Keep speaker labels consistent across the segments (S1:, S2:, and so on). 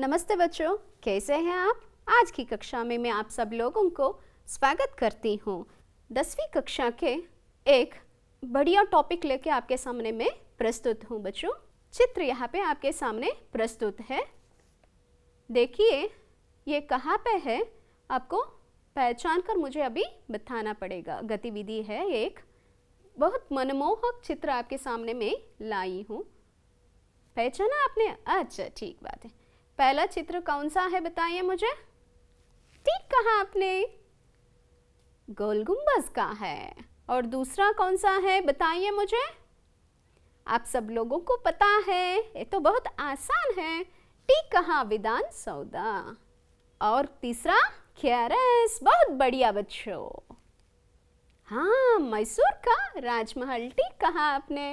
S1: नमस्ते बच्चों कैसे हैं आप आज की कक्षा में मैं आप सब लोगों को स्वागत करती हूँ दसवीं कक्षा के एक बढ़िया टॉपिक लेके आपके सामने मैं प्रस्तुत हूँ बच्चों चित्र यहाँ पे आपके सामने प्रस्तुत है देखिए ये कहाँ पे है आपको पहचान कर मुझे अभी बताना पड़ेगा गतिविधि है एक बहुत मनमोहक चित्र आपके सामने मैं लाई हूँ पहचाना आपने अच्छा ठीक बात है पहला चित्र कौन सा है बताइए मुझे ठीक कहा आपने गोल गुम्बज का है और दूसरा कौन सा है बताइए मुझे आप सब लोगों को पता है ये तो बहुत आसान है ठीक कहा विदान सौदा और तीसरा खेरस बहुत बढ़िया बच्चों हाँ मैसूर का राजमहल ठीक कहा आपने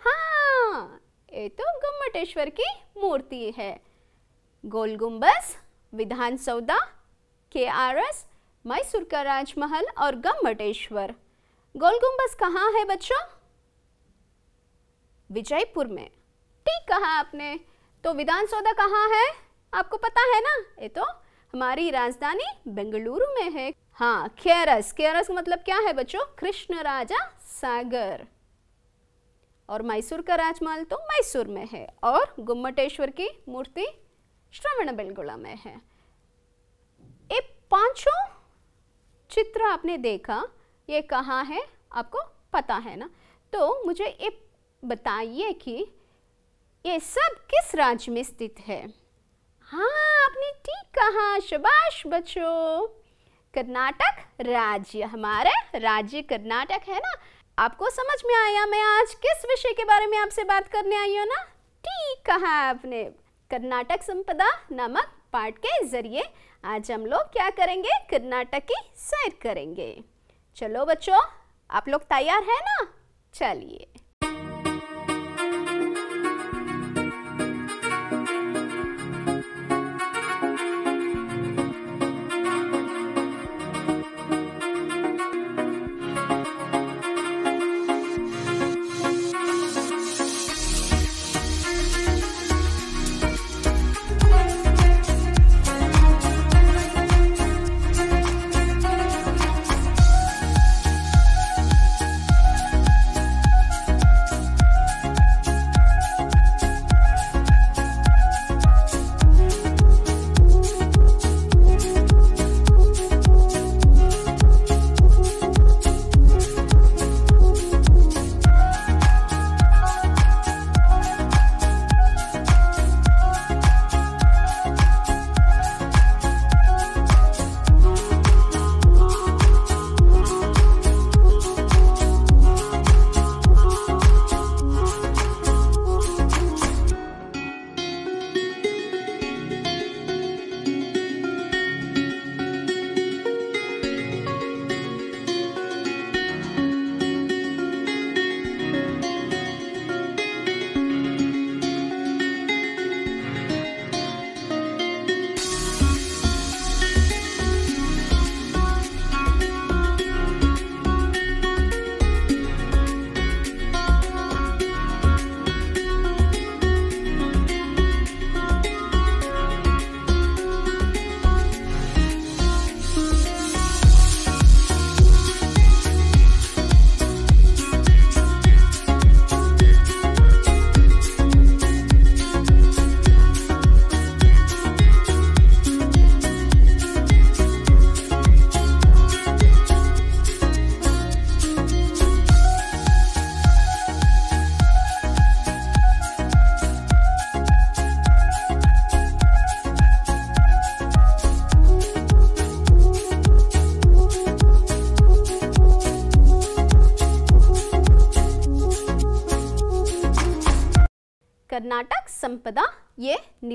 S1: हाँ ये तो गुम्बटेश्वर की मूर्ति है गोल गुम्बस विधान सौदा के आर एस मैसूर का राजमहल और गम्बटेश्वर गोल गुम्बस कहाँ है बच्चों विजयपुर में ठीक कहा आपने तो विधान सौदा कहाँ है आपको पता है ना ये तो हमारी राजधानी बेंगलुरु में है हाँ खेरस खेरस मतलब क्या है बच्चों कृष्ण राजा सागर और मैसूर का राजमहल तो मैसूर में है और गुम्मटेश्वर की मूर्ति श्रवण बेलगुला में है ये पांचों चित्र आपने देखा ये कहाँ है आपको पता है ना तो मुझे ये बताइए कि ये सब किस राज्य में स्थित है हाँ आपने ठीक कहा शबाश बच्चों कर्नाटक राज्य हमारे राज्य कर्नाटक है ना आपको समझ में आया मैं आज किस विषय के बारे में आपसे बात करने आई हूँ ना ठीक कहा आपने कर्नाटक संपदा नामक पाठ के जरिए आज हम लोग क्या करेंगे कर्नाटक की सैर करेंगे चलो बच्चों आप लोग तैयार हैं ना चलिए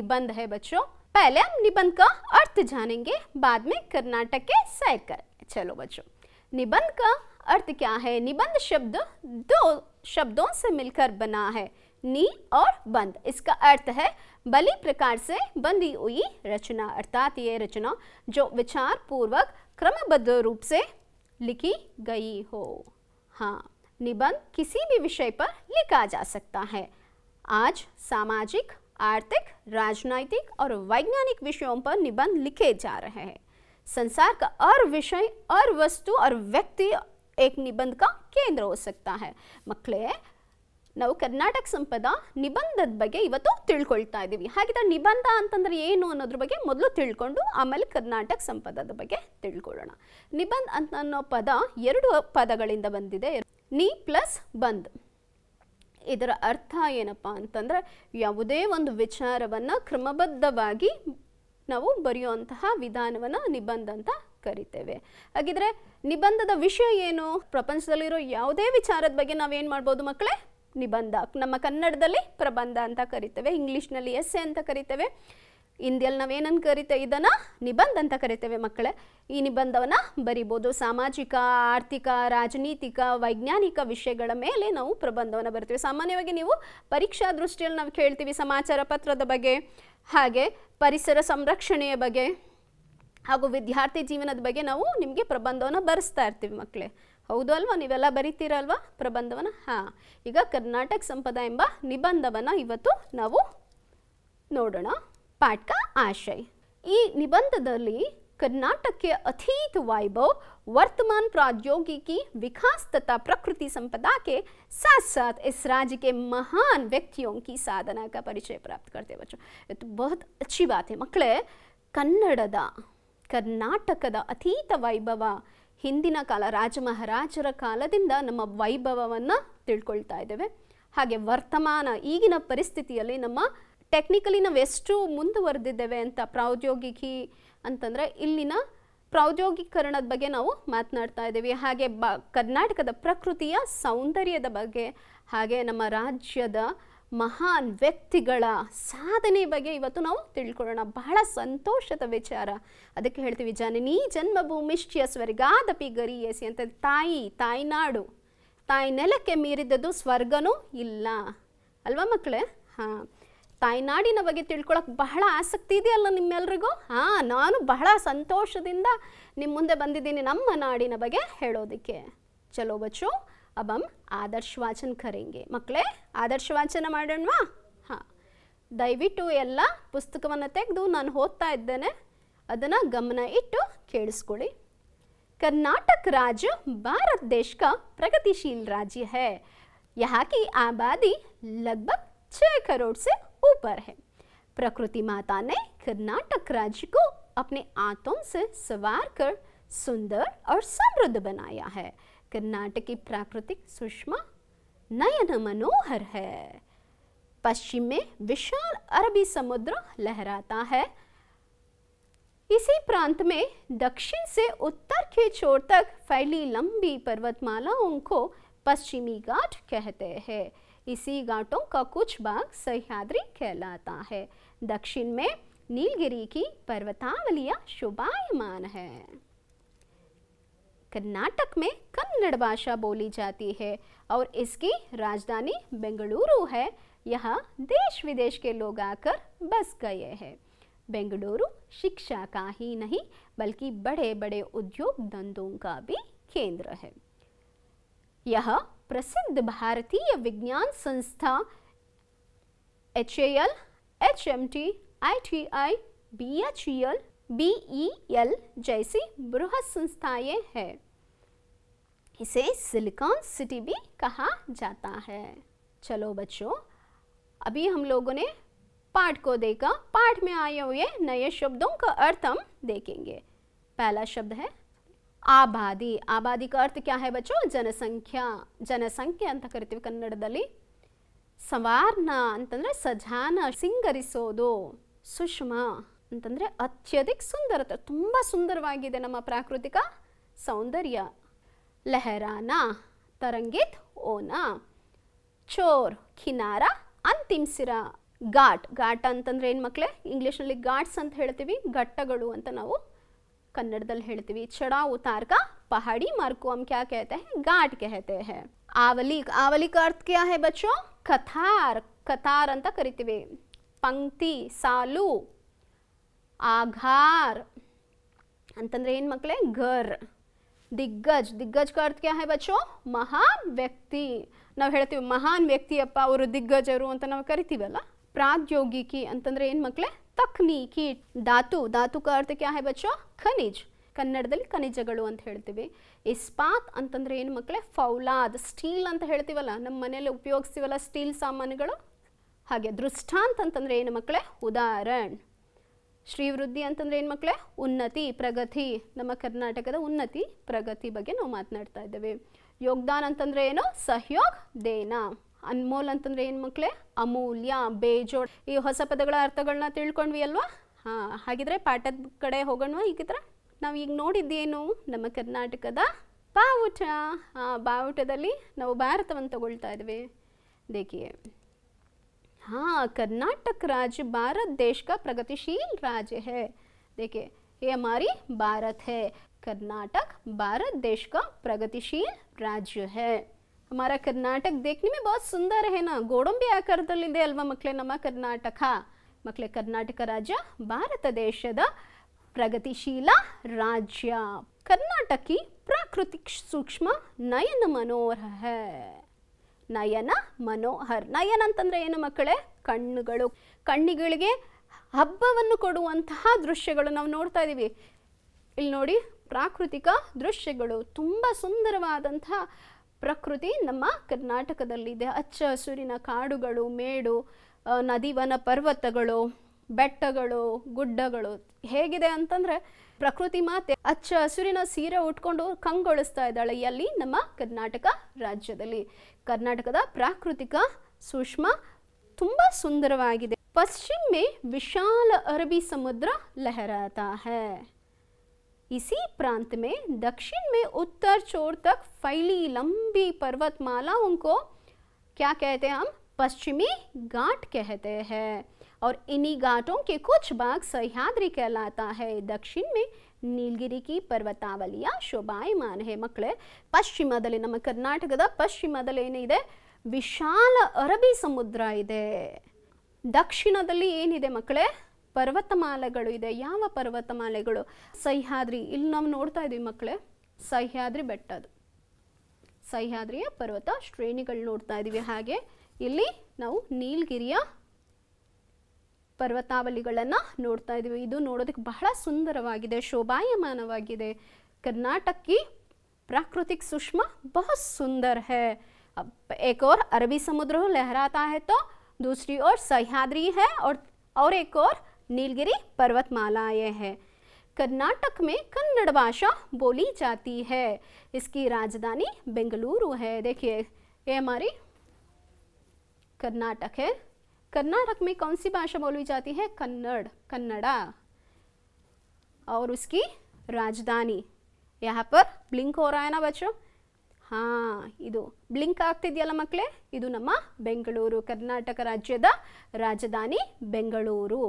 S1: निबंध है बच्चों पहले हम निबंध का अर्थ जानेंगे बाद में कर्नाटक के सैर कर चलो बच्चों निबंध का अर्थ क्या है निबंध शब्द दो शब्दों से मिलकर बना है नी और बंद इसका अर्थ है बली प्रकार से बंधी हुई रचना अर्थात ये रचना जो विचार पूर्वक क्रमबद्ध रूप से लिखी गई हो हाँ निबंध किसी भी विषय पर लिखा जा सकता है आज सामाजिक आर्थिक राजनैतिक और वैज्ञानिक विषयों पर निबंध लिखे जा रहे हैं संसार का और विषय और वस्तु और व्यक्ति एक निबंध का केंद्र हो सकता है ಮಕ್ಕಳೇ ನಾವು ಕರ್ನಾಟಕ ಸಂಪದ ನಿಬಂಧದ ಬಗ್ಗೆ ಇವತ್ತು ತಿಳ್ಕೊಳ್ತಾ ಇದ್ದೀವಿ ಹಾಗಿದ್ರೆ ನಿಬಂಧ ಅಂತಂದ್ರೆ ಏನು ಅನ್ನೋದ್ರ ಬಗ್ಗೆ ಮೊದಲು ತಿಳ್ಕೊಂಡು ಆಮೇಲೆ ಕರ್ನಾಟಕ ಸಂಪದದ ಬಗ್ಗೆ ತಿಳ್ಕೊಳ್ಳೋಣ ನಿಬಂಧ ಅಂತ ಅನ್ನೋ ಪದ ಎರಡು ಪದಗಳಿಂದ ಬಂದಿದೆ ನೀ ಪ್ಲಸ್ ಬಂದ್ ಇದರ ಅರ್ಥ ಏನಪ್ಪ ಅಂತಂದರೆ ಯಾವುದೇ ಒಂದು ವಿಚಾರವನ್ನು ಕ್ರಮಬದ್ಧವಾಗಿ ನಾವು ಬರೆಯುವಂತಹ ವಿಧಾನವನ್ನು ನಿಬಂಧ ಅಂತ ಕರಿತೇವೆ ಹಾಗಿದ್ರೆ ನಿಬಂಧದ ವಿಷಯ ಏನು ಪ್ರಪಂಚದಲ್ಲಿರೋ ಯಾವುದೇ ವಿಚಾರದ ಬಗ್ಗೆ ನಾವೇನು ಮಾಡ್ಬೋದು ಮಕ್ಕಳೇ ನಿಬಂಧ ನಮ್ಮ ಕನ್ನಡದಲ್ಲಿ ಪ್ರಬಂಧ ಅಂತ ಕರಿತೇವೆ ಇಂಗ್ಲೀಷ್ನಲ್ಲಿ ಎ ಅಂತ ಕರಿತೇವೆ ಇಂದಿಯಲ್ಲಿ ನಾವೇನನ್ನು ಕರಿತೇವೆ ಇದನ್ನು ನಿಬಂಧ ಅಂತ ಕರಿತೇವೆ ಮಕ್ಕಳೇ ಈ ನಿಬಂಧವನ್ನು ಬರಿಬೋದು ಸಾಮಾಜಿಕ ಆರ್ಥಿಕ ರಾಜನೀತಿಕ ವೈಜ್ಞಾನಿಕ ವಿಷಯಗಳ ಮೇಲೆ ನಾವು ಪ್ರಬಂಧವನ್ನು ಬರ್ತೀವಿ ಸಾಮಾನ್ಯವಾಗಿ ನೀವು ಪರೀಕ್ಷಾ ದೃಷ್ಟಿಯಲ್ಲಿ ನಾವು ಕೇಳ್ತೀವಿ ಸಮಾಚಾರ ಪತ್ರದ ಬಗ್ಗೆ ಹಾಗೆ ಪರಿಸರ ಸಂರಕ್ಷಣೆಯ ಬಗ್ಗೆ ಹಾಗೂ ವಿದ್ಯಾರ್ಥಿ ಜೀವನದ ಬಗ್ಗೆ ನಾವು ನಿಮಗೆ ಪ್ರಬಂಧವನ್ನು ಬರೆಸ್ತಾ ಇರ್ತೀವಿ ಮಕ್ಕಳೇ ಹೌದು ಅಲ್ವಾ ನೀವೆಲ್ಲ ಬರೀತೀರಲ್ವಾ ಪ್ರಬಂಧವನ್ನು ಹಾಂ ಈಗ ಕರ್ನಾಟಕ ಸಂಪದ ಎಂಬ ನಿಬಂಧವನ್ನು ಇವತ್ತು ನಾವು ನೋಡೋಣ ಪಾಠ ಆಶಯ ಈ ನಿಬಂಧದಲ್ಲಿ ಕರ್ನಾಟಕಕ್ಕೆ ಅತೀತ ವೈಭವ ವರ್ತಮಾನ್ ಪ್ರೌದ್ಯೋಗಿಕಿ ವಿಕಾಸ ತಥಾ ಪ್ರಕೃತಿ संपदा ಸಾಥ್ ಸಾಥ್ ಇಸ್ ರಾಜ್ಯಕ್ಕೆ ವ್ಯಕ್ತಿಯೊಂಕಿ के ಪರಿಚಯ व्यक्तियों ಬಹುತ್ ಪರಿಚಯ का ಮಕ್ಕಳೇ ಕನ್ನಡದ ಕರ್ನಾಟಕದ ಅತೀತ ವೈಭವ ಹಿಂದಿನ ಕಾಲ ರಾಜ ಮಹಾರಾಜರ ಕಾಲದಿಂದ ನಮ್ಮ ವೈಭವವನ್ನು ತಿಳ್ಕೊಳ್ತಾ ಇದ್ದೇವೆ ಹಾಗೆ ವರ್ತಮಾನ ಈಗಿನ ಪರಿಸ್ಥಿತಿಯಲ್ಲಿ ನಮ್ಮ ಟೆಕ್ನಿಕಲಿ ನಾವು ಎಷ್ಟು ಮುಂದುವರೆದಿದ್ದೇವೆ ಅಂತ ಪ್ರೌದ್ಯೋಗಿಕಿ ಅಂತಂದರೆ ಇಲ್ಲಿನ ಪ್ರೌದ್ಯೋಗಿಕರಣದ ಬಗ್ಗೆ ನಾವು ಮಾತನಾಡ್ತಾ ಇದ್ದೀವಿ ಹಾಗೆ ಬ ಕರ್ನಾಟಕದ ಪ್ರಕೃತಿಯ ಸೌಂದರ್ಯದ ಬಗ್ಗೆ ಹಾಗೆ ನಮ್ಮ ರಾಜ್ಯದ ಮಹಾನ್ ವ್ಯಕ್ತಿಗಳ ಸಾಧನೆ ಬಗ್ಗೆ ಇವತ್ತು ನಾವು ತಿಳ್ಕೊಳ್ಳೋಣ ಬಹಳ ಸಂತೋಷದ ವಿಚಾರ ಅದಕ್ಕೆ ಹೇಳ್ತೀವಿ ಜನನಿ ಜನ್ಮಭೂಮಿ ಸ್ವರ್ಗಾದಪಿ ಗರಿಯಸಿ ಅಂತ ತಾಯಿ ನಾಡು ತಾಯಿ ನೆಲಕ್ಕೆ ಮೀರಿದ್ದದ್ದು ಸ್ವರ್ಗನೂ ಇಲ್ಲ ಅಲ್ವಾ ಮಕ್ಕಳೇ ಹಾಂ ತಾಯ್ನಾಡಿನ ಬಗ್ಗೆ ತಿಳ್ಕೊಳಕ್ಕೆ ಬಹಳ ಆಸಕ್ತಿ ಇದೆಯಲ್ಲ ನಿಮ್ಮೆಲ್ರಿಗೂ ಹಾಂ ನಾನು ಬಹಳ ಸಂತೋಷದಿಂದ ನಿಮ್ಮ ಮುಂದೆ ಬಂದಿದ್ದೀನಿ ನಮ್ಮ ನಾಡಿನ ಬಗ್ಗೆ ಹೇಳೋದಕ್ಕೆ ಚಲೋ ಬಚ್ಚು ಅಬಮ್ ಆದರ್ಶ ವಾಚನ ಕರೆಂಗೆ ಮಕ್ಕಳೇ ಆದರ್ಶ ವಾಚನ ಮಾಡೋಣವಾ ಹಾಂ ದಯವಿಟ್ಟು ಎಲ್ಲ ಪುಸ್ತಕವನ್ನು ತೆಗೆದು ನಾನು ಓದ್ತಾ ಇದ್ದೇನೆ ಅದನ್ನು ಗಮನ ಇಟ್ಟು ಕೇಳಿಸ್ಕೊಳ್ಳಿ ಕರ್ನಾಟಕ ರಾಜ್ಯ ಭಾರತ ದೇಶಕ ಪ್ರಗತಿಶೀಲ ರಾಜ್ಯ ಹೇ ಯಾಕೆ ಆಬಾದಿ ಲಗ್ಭಗ್ आबादी लगभग 6 ऊपर है प्रकृति माता ने कर्नाटक राज्य को अपने आतों से सवार कर सुंदर और समृद्ध बनाया है कर्नाटक की प्राकृतिक सुषमा नयन मनोहर है पश्चिम में विशाल अरबी समुद्र लहराता है इसी प्रांत में दक्षिण से उत्तर के छोर तक फैली लंबी पर्वतमालाओं को पश्चिमी घाट कहते हैं इसी घाटों का कुछ भाग सह्याद्री कहलाता है दक्षिण में नीलगिरी की पर्वतावलिया शुभायमान है कर्नाटक में कन्नड़ भाषा बोली जाती है और इसकी राजधानी बेंगलुरु है यह देश विदेश के लोग आकर बस गए हैं बेंगलुरु शिक्षा का ही नहीं बल्कि बड़े बड़े उद्योग धंधों का भी केंद्र है यह प्रसिद्ध भारतीय विज्ञान संस्था H A L H M T I T I B H E L B E L जैसी बृहद संस्थाएं है इसे सिलिकॉन सिटी भी कहा जाता है चलो बच्चों अभी हम लोगों ने पाठ को देखा पाठ में आए हुए नए शब्दों का अर्थ हम देखेंगे पहला शब्द है ಆಬಾದಿ ಆಬಾದಿ का अर्थ क्या ಜನಸಂಖ್ಯಾ ಜನಸಂಖ್ಯೆ ಅಂತ ಕರಿತೀವಿ ಕನ್ನಡದಲ್ಲಿ ಸವಾರ್ನ ಅಂತಂದರೆ ಸಜಾನ ಸಿಂಗರಿಸೋದು ಸುಷ್ಮಾ ಅಂತಂದರೆ ಅತ್ಯಧಿಕ ಸುಂದರತೆ ತುಂಬ ಸುಂದರವಾಗಿದೆ ನಮ್ಮ ಪ್ರಾಕೃತಿಕ ಸೌಂದರ್ಯ ಲೆಹರಾನ ತರಂಗಿತ್ ಓನ ಚೋರ್ ಖಿನಾರ ಅಂತಿಮ್ಸಿರ ಘಾಟ್ ಘಾಟ್ ಅಂತಂದರೆ ಏನು ಮಕ್ಕಳೇ ಇಂಗ್ಲೀಷ್ನಲ್ಲಿ ಘಾಟ್ಸ್ ಅಂತ ಹೇಳ್ತೀವಿ ಘಟ್ಟಗಳು ಅಂತ ನಾವು ಕನ್ನಡದಲ್ಲಿ ಹೇಳ್ತೀವಿ ಚಡಾ ಉತಾರ್ಕ ಪਹਾಡಿ ಮಾರ್ಕುಂ ಕ್ಯಾ ಕೇತೆ ಹ್ ಗಾಟ್ ಕೇತೆ ಹ್ ಆವಲಿ ಆವಲಿ ಅರ್ಥ ಕ್ಯಾ ಹೈ ಬಚ್ಚೋ ಖಥಾರ್ ಕತಾರ್ ಅಂತ ಕರಿತೀವಿ ಪಂಕ್ತಿ ಸಾಲು ಆಘಾರ್ ಅಂತಂದ್ರೆ ಏನ್ ಮಕ್ಕಳೆ ಘರ್ ದಿಗ್ಗಜ್ ದಿಗ್ಗಜ್ ಅರ್ಥ ಕ್ಯಾ ಹೈ ಬಚ್ಚೋ ಮಹಾ ವ್ಯಕ್ತಿ ನಾವು ಹೇಳ್ತೀವಿ ಮಹಾನ್ ವ್ಯಕ್ತಿ ಅಪ್ಪ ಓರು ದಿಗ್ಗಜರು ಅಂತ ನಾವು ಕರಿತೀವಿ ಅಲ್ಲಾ ಪ್ರಾದ್ಯೋಗಿಕಿ ಅಂತಂದ್ರೆ ಏನ್ ಮಕ್ಕಳೆ ತಕ್ನೀಕಿ ಧಾತು ಧಾತು ಅರ್ಥ ಕ್ಯಾ ಖನಿಜ್ ಕನ್ನಡದಲ್ಲಿ ಖನಿಜಗಳು ಅಂತ ಹೇಳ್ತೀವಿ ಇಸ್ಪಾತ್ ಅಂತಂದ್ರೆ ಏನು ಮಕ್ಕಳೇ ಫೌಲಾದ್ ಸ್ಟೀಲ್ ಅಂತ ಹೇಳ್ತೀವಲ್ಲ ನಮ್ಮ ಮನೆಯಲ್ಲಿ ಉಪಯೋಗಿಸ್ತೀವಲ್ಲ ಸ್ಟೀಲ್ ಸಾಮಾನುಗಳು ಹಾಗೆ ದೃಷ್ಟಾಂತ ಅಂತಂದರೆ ಏನು ಮಕ್ಕಳೇ ಉದಾಹರಣೆ ಶ್ರೀವೃದ್ಧಿ ಅಂತಂದ್ರೆ ಏನು ಮಕ್ಕಳೇ ಉನ್ನತಿ ಪ್ರಗತಿ ನಮ್ಮ ಕರ್ನಾಟಕದ ಉನ್ನತಿ ಪ್ರಗತಿ ಬಗ್ಗೆ ನಾವು ಮಾತನಾಡ್ತಾ ಇದ್ದೇವೆ ಯೋಗದಾನ ಅಂತಂದರೆ ಏನು ಸಹಯೋಗ ದೇನ ಅನ್ಮೋಲ್ ಅಂತಂದ್ರೆ ಏನು ಮಕ್ಕಳೇ ಅಮೂಲ್ಯ ಬೇಜೋಡ್ ಈ ಹೊಸ ಪದಗಳ ಅರ್ಥಗಳನ್ನ ತಿಳ್ಕೊಂಡ್ವಿ ಅಲ್ವಾ ಹಾ ಹಾಗಿದ್ರೆ ಪಾಠದ ಕಡೆ ಹೋಗೋಣ ಈಗಿದ್ರೆ ನಾವು ಈಗ ನೋಡಿದ್ದೇನು ನಮ್ಮ ಕರ್ನಾಟಕದ ಬಾವುಟ ಆ ಬಾವುಟದಲ್ಲಿ ನಾವು ಭಾರತವನ್ನು ತಗೊಳ್ತಾ ಇದ್ವಿ देखिए ಹಾ कर्नाटक ರಾಜ್ಯ ಭಾರತ देश ಪ್ರಗತಿಶೀಲ್ ರಾಜ್ಯ ಹೇ है देखिए ये हमारी भारत है कर्नाटक भारत देश का प्रगतिशील है हमारा ಕರ್ನಾಟಕ ದೇಕ್ ನಿಮ್ಮ ಬಹು ಸುಂದರ ಹೇನ ಗೋಡಂಬಿ ಆಕಾರದಲ್ಲಿದೆ ಅಲ್ವಾ ಮಕ್ಕಳೇ ನಮ್ಮ ಕರ್ನಾಟಕ ಮಕ್ಕಳೇ ಕರ್ನಾಟಕ ರಾಜ್ಯ ಭಾರತ ದೇಶದ ಪ್ರಗತಿಶೀಲ ರಾಜ್ಯ ಕರ್ನಾಟಕಿ ಪ್ರಾಕೃತಿ ಸೂಕ್ಷ್ಮ ನಯನ ಮನೋರಹ ನಯನ ಮನೋಹರ್ ನಯನ ಅಂತಂದ್ರೆ ಏನು ಮಕ್ಕಳೇ ಕಣ್ಣುಗಳು ಕಣ್ಣಿಗಳಿಗೆ ಹಬ್ಬವನ್ನು ಕೊಡುವಂತಹ ದೃಶ್ಯಗಳು ನಾವು ನೋಡ್ತಾ ಇದ್ದೀವಿ ಇಲ್ಲಿ ನೋಡಿ ಪ್ರಾಕೃತಿಕ ದೃಶ್ಯಗಳು ತುಂಬ ಸುಂದರವಾದಂತಹ ಪ್ರಕೃತಿ ನಮ್ಮ ಕರ್ನಾಟಕದಲ್ಲಿದೆ ಹಚ್ಚ ಹಸುರಿನ ಕಾಡುಗಳು ಮೇಡು ನದಿ ವನ ಪರ್ವತಗಳು ಬೆಟ್ಟಗಳು ಗುಡ್ಡಗಳು ಹೇಗಿದೆ ಅಂತಂದ್ರೆ ಪ್ರಕೃತಿ ಮಾತೆ ಅಚ್ಚ ಹಸುರಿನ ಸೀರೆ ಉಟ್ಕೊಂಡು ಕಂಗೊಳಿಸ್ತಾ ಇದ್ದಾಳೆ ಎಲ್ಲಿ ನಮ್ಮ ಕರ್ನಾಟಕ ರಾಜ್ಯದಲ್ಲಿ ಕರ್ನಾಟಕದ ಪ್ರಾಕೃತಿಕ ಸೂಕ್ಷ್ಮ ತುಂಬ ಸುಂದರವಾಗಿದೆ ಪಶ್ಚಿಮೆ ವಿಶಾಲ ಅರಬಿ ಸಮುದ್ರ ಲಹರಾತಾ ಹೇ इसी प्रांत में दक्षिण में उत्तर छोर तक फैली लंबी पर्वतमालाओं को क्या कहते हैं हम पश्चिमी घाट कहते हैं और इन्हीं घाटों के कुछ भाग सह्याद्री कहलाता है दक्षिण में ನೀಲಗಿರಿ है मकड़े पश्चिम दल ಮಕ್ಕಳೇ कर्नाटक ನಮ್ಮ दल ಪಶ್ಚಿಮದಲ್ಲಿ विशाल अरबी समुद्र इधे दक्षिण ದಕ್ಷಿಣದಲ್ಲಿ ಏನಿದೆ मकड़े ಪರ್ವತಮಾಲೆಗಳು ಇದೆ ಯಾವ ಪರ್ವತಮಾಲೆಗಳು ಸಹ್ಯಾದ್ರಿ ಇಲ್ಲಿ ನಾವು ನೋಡ್ತಾ ಇದ್ದೀವಿ ಮಕ್ಕಳೇ ಸಹ್ಯಾದ್ರಿ ಬೆಟ್ಟ ಅದು ಸಹ್ಯಾದ್ರಿಯ ಪರ್ವತ ಶ್ರೇಣಿಗಳು ನೋಡ್ತಾ ಇದ್ದೀವಿ ಹಾಗೆ ಇಲ್ಲಿ ನಾವು ನೀಲಗಿರಿಯ ಪರ್ವತಾವಲಿಗಳನ್ನು ನೋಡ್ತಾ ಇದ್ದೀವಿ ಇದು ನೋಡೋದಕ್ಕೆ ಬಹಳ ಸುಂದರವಾಗಿದೆ ಶೋಭಾಯಮಾನವಾಗಿದೆ ಕರ್ನಾಟಕಿ ಪ್ರಾಕೃತಿಕ ಸುಷ್ಮ ಬಹು ಸುಂದರ ಹೇ अब ಅರಬಿ और ಲಹರಾತಾ ಹೇ लहराता है तो दूसरी ओर सह्याद्री है नीलगिरी यह हैं कर्नाटक में कन्नड़ भाषा बोली जाती है इसकी राजधानी बेंगलुरु है देखिए ये हमारी कर्नाटक है कर्नाटक में कौन सी भाषा बोली जाती है कन्नड़ कन्नड़ा और उसकी राजधानी यहाँ पर ब्लिंक हो रहा है ना बच्चों हाँ इू ब्लिंक ಆಗ್ತಿದೆಯಲ್ಲ ಮಕ್ಕಳೇ ಇದು नम ಬೆಂಗಳೂರು कर्नाटक ರಾಜ್ಯದ राजधानी ಬೆಂಗಳೂರು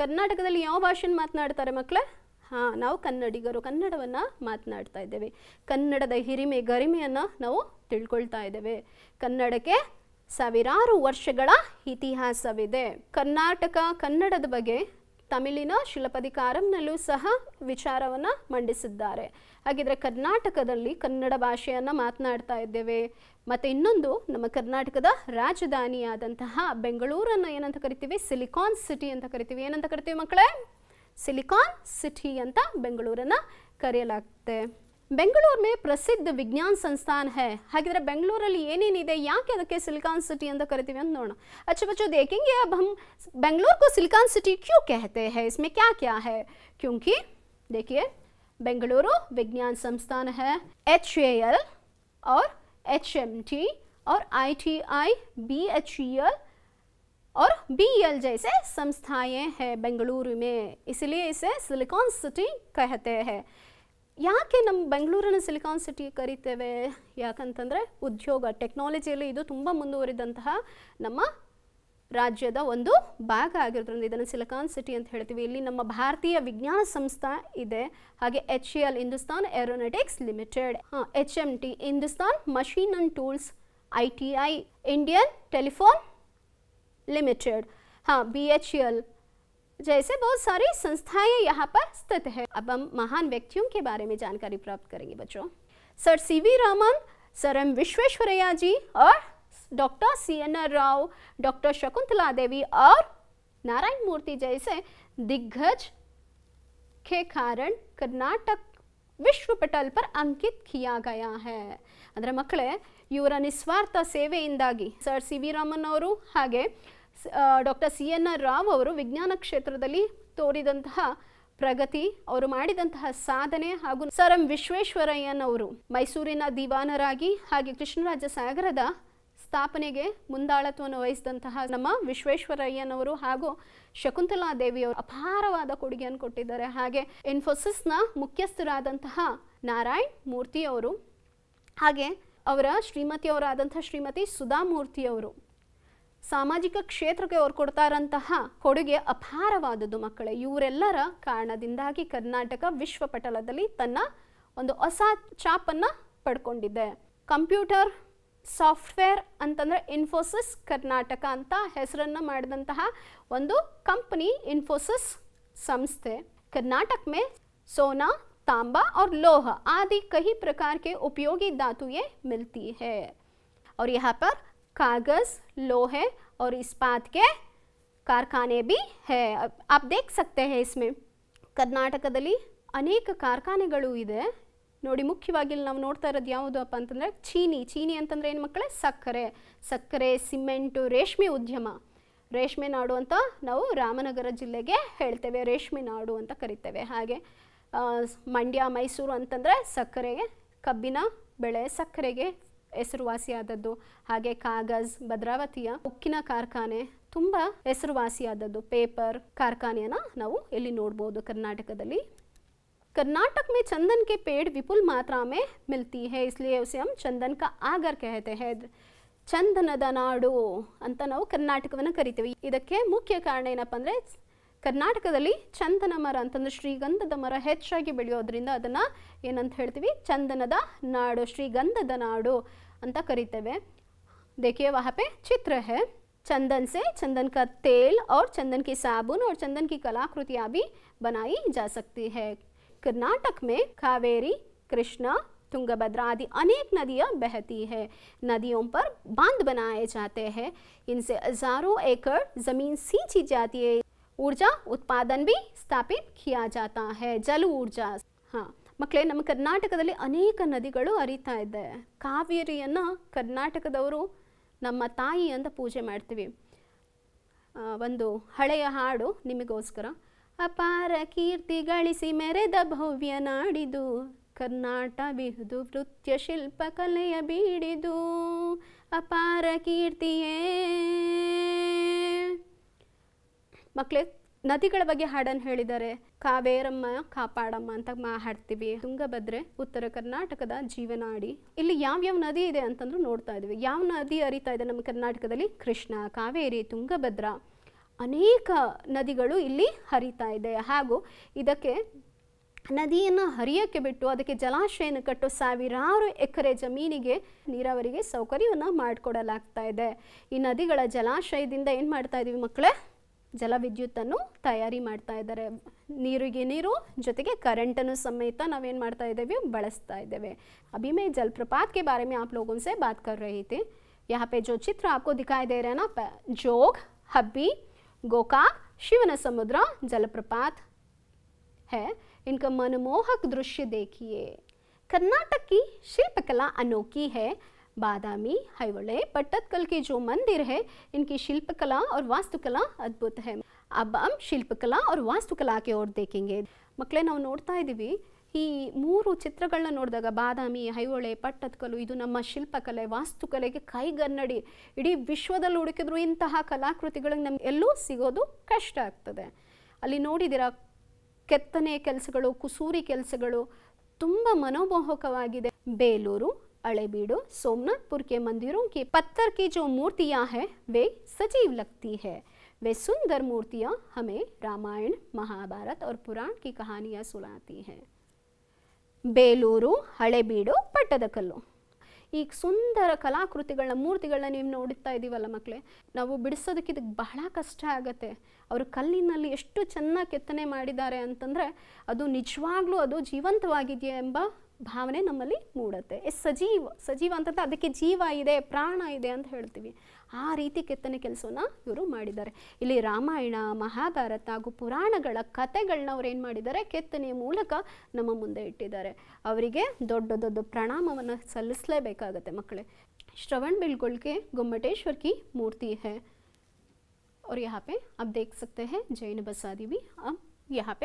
S1: ಕರ್ನಾಟಕದಲ್ಲಿ ಯಾವ ಭಾಷೆನ ಮಾತನಾಡ್ತಾರೆ ಮಕ್ಕಳೇ ಹಾಂ ನಾವು ಕನ್ನಡಿಗರು ಕನ್ನಡವನ್ನು ಮಾತನಾಡ್ತಾ ಇದ್ದೇವೆ ಕನ್ನಡದ ಹಿರಿಮೆ ಗರಿಮೆಯನ್ನು ನಾವು ತಿಳ್ಕೊಳ್ತಾ ಇದ್ದೇವೆ ಕನ್ನಡಕ್ಕೆ ಸಾವಿರಾರು ವರ್ಷಗಳ ಇತಿಹಾಸವಿದೆ ಕರ್ನಾಟಕ ಕನ್ನಡದ ಬಗ್ಗೆ ತಮಿಳಿನ ಶಿಲಪದಿ ಕಾರಂನಲ್ಲೂ ಸಹ ವಿಚಾರವನ್ನು ಮಂಡಿಸಿದ್ದಾರೆ ಹಾಗಿದ್ರೆ ಕರ್ನಾಟಕದಲ್ಲಿ ಕನ್ನಡ ಭಾಷೆಯನ್ನು ಮಾತನಾಡ್ತಾ ಇದ್ದೇವೆ ಮತ್ತು ಇನ್ನೊಂದು ನಮ್ಮ ಕರ್ನಾಟಕದ ರಾಜಧಾನಿಯಾದಂತಹ ಬೆಂಗಳೂರನ್ನು ಏನಂತ ಕರಿತೀವಿ ಸಿಲಿಕಾನ್ ಸಿಟಿ ಅಂತ ಕರಿತೀವಿ ಏನಂತ ಕರಿತೀವಿ ಮಕ್ಕಳೇ ಸಿಲಿಕಾನ್ ಸಿಟಿ ಅಂತ ಬೆಂಗಳೂರನ್ನು ಕರೆಯಲಾಗುತ್ತೆ ಬೆಂಗಳೂರು ಪ್ರಸಿದ್ಧ ವಿಜ್ಞಾನ ಸಂಸ್ಥಾನ ಹೇ ಹಾಗಿದ್ರೆ ಬೆಂಗಳೂರಲ್ಲಿ ಏನೇನಿದೆ ಯಾಕೆ ಅದಕ್ಕೆ ಸಿಲಿಕಾನ್ ಸಿಟಿ ಅಂತ ಕರಿತೀವಿ ಅಂತ ನೋಡೋಣ ಅಚ್ಚು ಬಚ್ಚು ದೇಖಿಂಗೆ ಅಬ್ ಹಮ್ ಬೆಂಗಳೂರು ಕೋ ಸಿಲಿಕಾನ್ ಸಿಟಿ ಕ್ಯೂ ಕಹತೆ ಹೈ ಇಸ್ಮೇ ಕ್ಯಾ ಕ್ಯಾ ಹೇ ಕ್ಯೂಂಕಿ देखिए बेंगलुरु विज्ञान संस्थान है एच और एच और आई टी e और बी e जैसे संस्थाएं हैं बेंगलुरु में इसलिए इसे सिलिकॉन सिटी कहते हैं ಯಾಕೆ ನಮ್ಮ ಬೆಂಗಳೂರನ್ನು ಸಿಲಿಕಾನ್ ಸಿಟಿ ಕರಿತೇವೆ ಯಾಕಂತಂದರೆ ಉದ್ಯೋಗ ಟೆಕ್ನಾಲಜಿಯಲ್ಲಿ ಇದು ತುಂಬ ಮುಂದುವರಿದಂತಹ ನಮ್ಮ राज्य ਦਾ ಒಂದು ಭಾಗ ಆಗಿರೋದು ಇದನ್ನ ಸಿಲಿಕಾನ್ ಸಿಟಿ ಅಂತ ಹೇಳ್ತೀವಿ ಇಲ್ಲಿ ನಮ್ಮ ಭಾರತೀಯ ವಿಜ್ಞಾನ ಸಂಸ್ಥೆ ಇದೆ ಹಾಗೆ HCL ಇಂಡಸ್ತಾನ್ ಏರೋನಾಟಿಕ್ಸ್ ಲಿಮಿಟೆಡ್ हां HMT Hindustan machine and tools ITI Indian telephone limited हां BHEL جیسے بہت سارے ಸಂಸ್ಥಾಯ یہاں પર ಸ್ಥਿਤ ہے۔ अब हम महान व्यक्तियों के बारे में जानकारी प्राप्त करेंगे बच्चों sir C V Raman sir M Visvesvaraya ji और doctor N R Rao doctor Shakuntala Devi R Narayana Murthy ಜೈಸೆ ದಿಗ್ಗಜ್ ಖೆ ಕಾರಣ್ ಕರ್ನಾಟಕ ವಿಶ್ವ ಪಟಲ್ ಪರ್ ಅಂಕಿತ್ ಕಿಯಾಗಯ ಹೇ ಅಂದರೆ ಮಕ್ಕಳೇ ಇವರ ನಿಸ್ವಾರ್ಥ ಸೇವೆಯಿಂದಾಗಿ ಸರ್ ಸಿ ವಿ ರಾಮನ್ ಅವರು ಹಾಗೆ doctor C N R Rao ಅವರು ವಿಜ್ಞಾನ ಕ್ಷೇತ್ರದಲ್ಲಿ ತೋರಿದಂತಹ ಪ್ರಗತಿ ಅವರು ಮಾಡಿದಂತಹ ಸಾಧನೆ ಹಾಗೂ ಸರ್ ಎಂ ವಿಶ್ವೇಶ್ವರಯ್ಯನವರು ಮೈಸೂರಿನ ದಿವಾನರಾಗಿ ಹಾಗೆ ಕೃಷ್ಣರಾಜ ಸಾಗರದ ಸ್ಥಾಪನೆಗೆ ಮುಂದಾಳತ್ವವನ್ನು ವಹಿಸಿದಂತಹ ನಮ್ಮ ವಿಶ್ವೇಶ್ವರಯ್ಯನವರು ಹಾಗೂ ಶಕುಂತಲಾ ದೇವಿಯವರು ಅಪಾರವಾದ ಕೊಡುಗೆಯನ್ನು ಕೊಟ್ಟಿದ್ದಾರೆ ಹಾಗೆ ಇನ್ಫೋಸಿಸ್ನ ಮುಖ್ಯಸ್ಥರಾದಂತಹ ನಾರಾಯಣ್ ಮೂರ್ತಿಯವರು ಹಾಗೆ ಅವರ ಶ್ರೀಮತಿಯವರಾದಂಥ ಶ್ರೀಮತಿ ಸುಧಾಮೂರ್ತಿಯವರು ಸಾಮಾಜಿಕ ಕ್ಷೇತ್ರಕ್ಕೆ ಅವರು ಕೊಡ್ತಾರಂತಹ ಕೊಡುಗೆ ಅಪಾರವಾದದ್ದು ಮಕ್ಕಳೇ ಇವರೆಲ್ಲರ ಕಾರಣದಿಂದಾಗಿ ಕರ್ನಾಟಕ ವಿಶ್ವ ಪಟಲದಲ್ಲಿ ತನ್ನ ಒಂದು ಹೊಸ ಚಾಪನ್ನು ಪಡ್ಕೊಂಡಿದೆ ಕಂಪ್ಯೂಟರ್ साफ्टवेर अंतर इनफोसिस कर्नाटक अंत कंपनी इनफोसिस संस्थे कर्नाटक में सोना तांबा और लोह आदि कई प्रकार के उपयोगी धातुएं मिलती है और यहाँ पर कागज लोहे और इस्पात के कारखाने भी है आप देख सकते हैं इसमें कर्नाटक ಅನೇಕ अनेक कारखाने ನೋಡಿ ಮುಖ್ಯವಾಗಿ ಇಲ್ಲಿ ನಾವು ನೋಡ್ತಾ ಇರೋದು ಅಪ್ಪ ಅಂತಂದರೆ ಚೀನಿ ಚೀನಿ ಅಂತಂದರೆ ಏನು ಮಕ್ಕಳೇ ಸಕ್ಕರೆ ಸಕ್ಕರೆ ಸಿಮೆಂಟು ರೇಷ್ಮೆ ಉದ್ಯಮ ರೇಷ್ಮೆ ನಾಡು ಅಂತ ನಾವು ರಾಮನಗರ ಜಿಲ್ಲೆಗೆ ಹೇಳ್ತೇವೆ ರೇಷ್ಮೆ ನಾಡು ಅಂತ ಕರಿತೇವೆ ಹಾಗೆ ಮಂಡ್ಯ ಮೈಸೂರು ಅಂತಂದರೆ ಸಕ್ಕರೆಗೆ ಕಬ್ಬಿನ ಬೆಳೆ ಸಕ್ಕರೆಗೆ ಹೆಸರುವಾಸಿಯಾದದ್ದು ಹಾಗೆ ಕಾಗಜ್ ಭದ್ರಾವತಿಯ ಉಕ್ಕಿನ ಕಾರ್ಖಾನೆ ತುಂಬ ಹೆಸರುವಾಸಿಯಾದದ್ದು ಪೇಪರ್ ಕಾರ್ಖಾನೆಯನ್ನು ನಾವು ಇಲ್ಲಿ ನೋಡ್ಬೋದು ಕರ್ನಾಟಕದಲ್ಲಿ कर्नाटक में चंदन के पेड़ विपुल मात्रा में मिलती है इसलिए उसे हम चंदन का आगर कहते हैं ಚಂದನದ ನಾಡು ಅಂತ ನಾವು ಕರ್ನಾಟಕವನ್ನು ಕರಿತೀವಿ ಇದಕ್ಕೆ ಮುಖ್ಯ ಕಾರಣ ಏನಪ್ಪ ಅಂದರೆ ಕರ್ನಾಟಕದಲ್ಲಿ ಚಂದನ ಮರ ಅಂತಂದರೆ ಶ್ರೀಗಂಧದ ಮರ ಹೆಚ್ಚಾಗಿ ಬೆಳೆಯೋದ್ರಿಂದ ಅದನ್ನು ಏನಂತ ಹೇಳ್ತೀವಿ ಚಂದನದ ನಾಡು ಶ್ರೀಗಂಧದ ನಾಡು ಅಂತ ಕರಿತೇವೆ देखिए वहाँ पे चित्र है चंदन से चंदन का तेल और चंदन के साबुन और चंदन की कलाकृतियाँ भी बनाई जा सकती है ಕಾವೇರಿ में कावेरी कृष्णा ಅನೇಕ ನದಿಯ अनेक ನದಿಯ बहती है नदियों पर बांध बनाए जाते हैं इनसे हजारों एकड़ ज़मीन सींची जाती है ऊर्जा उत्पादन ಸ್ಥಾಪಿತ ಜಾತಾ ಜಲ ಊರ್ಜಾ ಮಕ್ಕಳೇ ನಮ್ಮ ಕರ್ನಾಟಕದಲ್ಲಿ ಅನೇಕ ನದಿಗಳು ಹರಿತಾ ಇದೆ ಕಾವೇರಿಯನ್ನು ಕರ್ನಾಟಕದವರು ನಮ್ಮ ತಾಯಿ ಅಂತ ಪೂಜೆ ಮಾಡ್ತೀವಿ ಒಂದು ಹಳೆಯ ಹಾಡು ನಿಮಗೋಸ್ಕರ ಅಪಾರ ಕೀರ್ತಿ ಗಳಿಸಿ ಮೆರೆದ ಭವ್ಯ ನಾಡಿದು ಕರ್ನಾಟ ಬಿಹುದು ನೃತ್ಯ ಶಿಲ್ಪ ಕಲೆಯ ಬೀಡಿದು ಅಪಾರ ಕೀರ್ತಿಯೇ ಮಕ್ಕಳೇ ನದಿಗಳ ಬಗ್ಗೆ ಹಾಡನ್ನು ಹೇಳಿದ್ದಾರೆ ಕಾವೇರಮ್ಮ ಕಾಪಾಡಮ್ಮ ಅಂತ ಮಾ ಹಾಡ್ತೀವಿ ತುಂಗಭದ್ರೆ ಉತ್ತರ ಕರ್ನಾಟಕದ ಜೀವನಾಡಿ ಇಲ್ಲಿ ಯಾವ್ಯಾವ ನದಿ ಇದೆ ಅಂತಂದ್ರೂ ನೋಡ್ತಾ ಇದ್ದೀವಿ ಯಾವ ನದಿ ಅರಿತಾ ಇದೆ ನಮ್ಮ ಕರ್ನಾಟಕದಲ್ಲಿ ಕೃಷ್ಣ ಕಾವೇರಿ ತುಂಗಭದ್ರಾ ಅನೇಕ ನದಿಗಳು ಇಲ್ಲಿ ಹರಿತಾ ಇದೆ ಹಾಗೂ ಇದಕ್ಕೆ ನದಿಯನ್ನು ಹರಿಯೋಕ್ಕೆ ಬಿಟ್ಟು ಅದಕ್ಕೆ ಜಲಾಶಯನ ಕಟ್ಟು ಸಾವಿರಾರು ಎಕರೆ ಜಮೀನಿಗೆ ನೀರಾವರಿಗೆ ಸೌಕರ್ಯವನ್ನು ಮಾಡಿಕೊಡಲಾಗ್ತಾ ಇದೆ ಈ ನದಿಗಳ ಜಲಾಶಯದಿಂದ ಏನು ಮಾಡ್ತಾ ಇದ್ದೀವಿ ಮಕ್ಕಳೇ ಜಲವಿದ್ಯುತ್ತನ್ನು ತಯಾರಿ ಮಾಡ್ತಾ ಇದ್ದಾರೆ ನೀರಿಗೆ ನೀರು ಜೊತೆಗೆ ಕರೆಂಟನ್ನು ಸಮೇತ ನಾವೇನು ಮಾಡ್ತಾ ಇದ್ದೇವೆ ಬಳಸ್ತಾ ಇದ್ದೇವೆ ಅಭಿಮೆ ಜಲಪ್ರಪಾತಕ್ಕೆ ಬಾರೆ ಮೇ ಆಪ್ ಲೋಗೋ ಬಾತ್ ಕರ್ ರಹಿ ಥಿ यहाँ ಜೋ ಚಿತ್ರ ಚಿತ್ರ आपको दिखाई दे रहा गोकाक शिवन समुद्र जलप्रपात है इनका मनमोहक दृश्य देखिए कर्नाटक की शिल्पकला अनोखी है बादामी हईवड़े पट्टदकल के जो मंदिर है इनकी शिल्पकला और वास्तुकला अद्भुत है अब हम शिल्पकला और वास्तुकला के ओर देखेंगे मकल ना नोड़ता दीवी ಈ ಮೂರು ಚಿತ್ರಗಳನ್ನ ನೋಡಿದಾಗ ಬಾದಾಮಿ ಐಹೊಳೆ ಪಟ್ಟದಕಲ್ಲು ಇದು ನಮ್ಮ ಶಿಲ್ಪಕಲೆ ವಾಸ್ತುಕಲೆಗೆ ಕೈಗನ್ನಡಿ ಇಡೀ ವಿಶ್ವದಲ್ಲಿ ಹುಡುಕಿದ್ರು ಇಂತಹ ಕಲಾಕೃತಿಗಳಿಗೆ ನಮ್ಗೆ ಎಲ್ಲೂ ಸಿಗೋದು ಕಷ್ಟ ಆಗ್ತದೆ ಅಲ್ಲಿ ನೋಡಿದಿರ ಕೆತ್ತನೆ ಕೆಲಸಗಳು ಕುಸೂರಿ ಕೆಲಸಗಳು ತುಂಬ ಮನೋಮೋಹಕವಾಗಿದೆ ಬೇಲೂರು ಅಳೆಬೀಡು ಸೋಮನಾಥ್ ಪುರ್ಕೆ मंदिरों ಕಿ ಪತ್ತರ್ ಕಿ ಜೋ मूर्तियां ಹೇ वे ಸಜೀವ್ लगती है वे सुंदर मूर्तियां हमें रामायण महाभारत और पुराण की कहानियां सुनाती हैं ಬೇಲೂರು ಹಳೆಬೀಡು ಪಟ್ಟದಕಲ್ಲು ಈ ಸುಂದರ ಕಲಾಕೃತಿಗಳನ್ನ ಮೂರ್ತಿಗಳನ್ನ ನೀವು ನೋಡುತ್ತಾ ಇದ್ದೀವಲ್ಲ ಮಕ್ಕಳೇ ನಾವು ಬಿಡಿಸೋದಕ್ಕೆ ಇದಕ್ಕೆ ಬಹಳ ಕಷ್ಟ ಆಗುತ್ತೆ ಅವರು ಕಲ್ಲಿನಲ್ಲಿ ಎಷ್ಟು ಚೆನ್ನಾಗಿ ಕೆತ್ತನೆ ಮಾಡಿದ್ದಾರೆ ಅಂತಂದರೆ ಅದು ನಿಜವಾಗ್ಲೂ ಅದು ಜೀವಂತವಾಗಿದೆಯಾ ಎಂಬ ಭಾವನೆ ನಮ್ಮಲ್ಲಿ ಮೂಡುತ್ತೆ ಎಸ್ ಸಜೀವ ಸಜೀವ ಅಂತಂದರೆ ಅದಕ್ಕೆ ಜೀವ ಇದೆ ಪ್ರಾಣ ಇದೆ ಅಂತ ಹೇಳ್ತೀವಿ ಆ ರೀತಿ ಕೆತ್ತನೆ ಕೆಲಸವನ್ನ ಇವರು ಮಾಡಿದ್ದಾರೆ ಇಲ್ಲಿ ರಾಮಾಯಣ ಮಹಾಭಾರತ ಹಾಗೂ ಪುರಾಣಗಳ ಕಥೆಗಳನ್ನ ಅವ್ರು ಏನು ಮಾಡಿದ್ದಾರೆ ಕೆತ್ತನೆಯ ಮೂಲಕ ನಮ್ಮ ಮುಂದೆ ಇಟ್ಟಿದ್ದಾರೆ ಅವರಿಗೆ ದೊಡ್ಡ ದೊಡ್ಡ ಪ್ರಣಾಮವನ್ನು ಸಲ್ಲಿಸಲೇಬೇಕಾಗತ್ತೆ ಮಕ್ಕಳೇ ಶ್ರವಣ್ बिल्कुल ಗೊಮ್ಮಟೇಶ್ವರ್ ಕಿ ಮೂರ್ತಿ ಹೇ है और ಅಬ್ पे आप देख सकते हैं जैन बसादी भी आप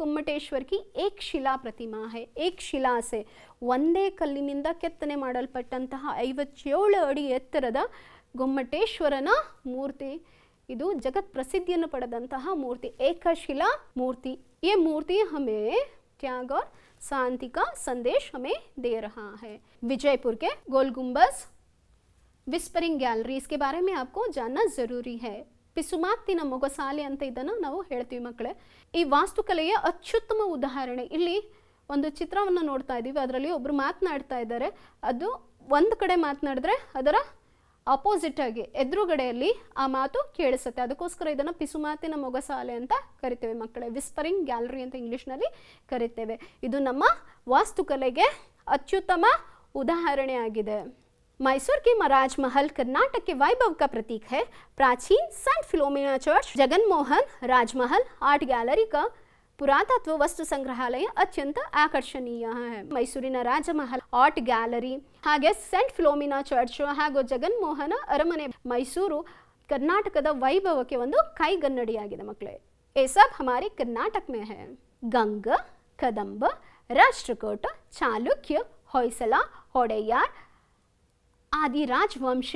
S1: कुम्मटेश्वर की एक शिला प्रतिमा है एक शिला से वंदे कल के गुम्मटेश्वर मूर्ति इन जगत प्रसिद्ध पड़ा मूर्ति ऐकशिला मूर्ति ये मूर्ति हमें त्याग और शांति का संदेश हमें दे रहा है विजयपुर के गोलगुम्बस विस्परिंग गैलरीज के बारे में आपको जानना जरूरी है ಪಿಸುಮಾತಿನ ಮೊಗಸಾಲೆ ಅಂತ ಇದನ್ನು ನಾವು ಹೇಳ್ತೀವಿ ಮಕ್ಕಳೇ ಈ ವಾಸ್ತುಕಲೆಯ ಅತ್ಯುತ್ತಮ ಉದಾಹರಣೆ ಇಲ್ಲಿ ಒಂದು ಚಿತ್ರವನ್ನು ನೋಡ್ತಾ ಇದ್ದೀವಿ ಅದರಲ್ಲಿ ಒಬ್ಬರು ಮಾತನಾಡ್ತಾ ಇದ್ದಾರೆ ಅದು ಒಂದು ಕಡೆ ಮಾತನಾಡಿದ್ರೆ ಅದರ ಅಪೋಸಿಟ್ ಆಗಿ ಎದುರುಗಡೆಯಲ್ಲಿ ಆ ಮಾತು ಕೇಳಿಸುತ್ತೆ ಅದಕ್ಕೋಸ್ಕರ ಇದನ್ನು ಪಿಸುಮಾತಿನ ಮೊಗಸಾಲೆ ಅಂತ ಕರಿತೇವೆ ಮಕ್ಕಳೇ ವಿಸ್ಪರಿಂಗ್ ಗ್ಯಾಲರಿ ಅಂತ ಇಂಗ್ಲೀಷ್ನಲ್ಲಿ ಕರಿತೇವೆ ಇದು ನಮ್ಮ ವಾಸ್ತುಕಲೆಗೆ ಅತ್ಯುತ್ತಮ ಉದಾಹರಣೆ ಆಗಿದೆ मैसूर के महाराज महल कर्नाटक के वैभव का प्रतीक है प्राचीन सेंट फिलोमिना चर्च जगनमोहन राजमहल आर्ट गैलरी का पुरातत्व वस्तु संग्रहालय अत्यंत आकर्षणीय है मैसूरी राजमहल art gallery saint Philomena church Jaganmohan Aramane Mysore Karnataka वैभव के वो कई गन्डिया मकड़े ये सब हमारे कर्नाटक में है गंगा कदम राष्ट्रकोट चालुक्य होयसला होडेयार ಆದಿ ರಾಜವಂಶ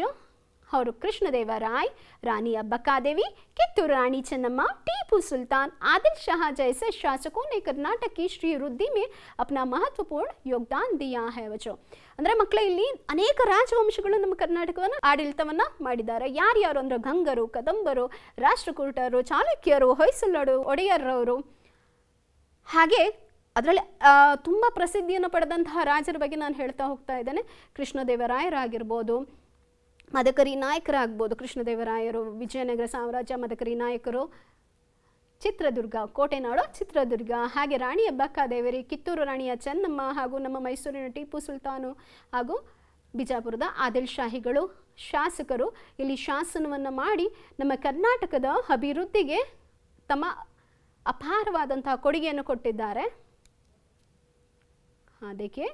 S1: ಅವರು ಕೃಷ್ಣದೇವರಾಯ್ ರಾಣಿ ಅಬ್ಬಕ್ಕಾದೇವಿ ಕಿತ್ತೂರು ರಾಣಿ ಚೆನ್ನಮ್ಮ ಟೀಪು ಸುಲ್ತಾನ್ ಆದಿಲ್ ಶಾ ಜೈಸ शासकों ने कर्नाटक की श्री वृद्धि में अपना महत्वपूर्ण योगदान दिया है बच्चों ಮಕ್ಕಳ ಇಲ್ಲಿ ಅನೇಕ ರಾಜವಂಶಗಳು ನಮ್ಮ ಕರ್ನಾಟಕವನ್ನು ಆಡಳಿತವನ್ನ ಮಾಡಿದ್ದಾರೆ ಯಾರ್ಯಾರು ಅಂದ್ರೆ ಗಂಗರು ಕದಂಬರು ರಾಷ್ಟ್ರಕೂಟರು ಚಾಲುಕ್ಯರು ಹೊಯ್ಸಳರು ಒಡೆಯರವರು ಹಾಗೆ ಅದರಲ್ಲಿ ತುಂಬ ಪ್ರಸಿದ್ಧಿಯನ್ನು ಪಡೆದಂತಹ ರಾಜರ ಬಗ್ಗೆ ನಾನು ಹೇಳ್ತಾ ಹೋಗ್ತಾ ಇದ್ದೇನೆ ಕೃಷ್ಣದೇವರಾಯರಾಗಿರ್ಬೋದು ಮದಕರಿ ನಾಯಕರಾಗ್ಬೋದು ಕೃಷ್ಣದೇವರಾಯರು ವಿಜಯನಗರ ಸಾಮ್ರಾಜ್ಯ ಮದಕರಿ ನಾಯಕರು ಚಿತ್ರದುರ್ಗ ಕೋಟೆನಾಡು ಚಿತ್ರದುರ್ಗ ಹಾಗೆ ರಾಣಿ ಬಕ್ಕಾದೇವರಿ ಕಿತ್ತೂರು ರಾಣಿಯ ಚೆನ್ನಮ್ಮ ಹಾಗೂ ನಮ್ಮ ಮೈಸೂರಿನ ಟಿಪ್ಪು ಸುಲ್ತಾನು ಹಾಗೂ ಬಿಜಾಪುರದ ಆದಿಲ್ ಶಾಹಿಗಳು ಶಾಸಕರು ಇಲ್ಲಿ ಶಾಸನವನ್ನು ಮಾಡಿ ನಮ್ಮ ಕರ್ನಾಟಕದ ಅಭಿವೃದ್ಧಿಗೆ ತಮ್ಮ ಅಪಾರವಾದಂತಹ ಕೊಡುಗೆಯನ್ನು ಕೊಟ್ಟಿದ್ದಾರೆ हाँ देखिए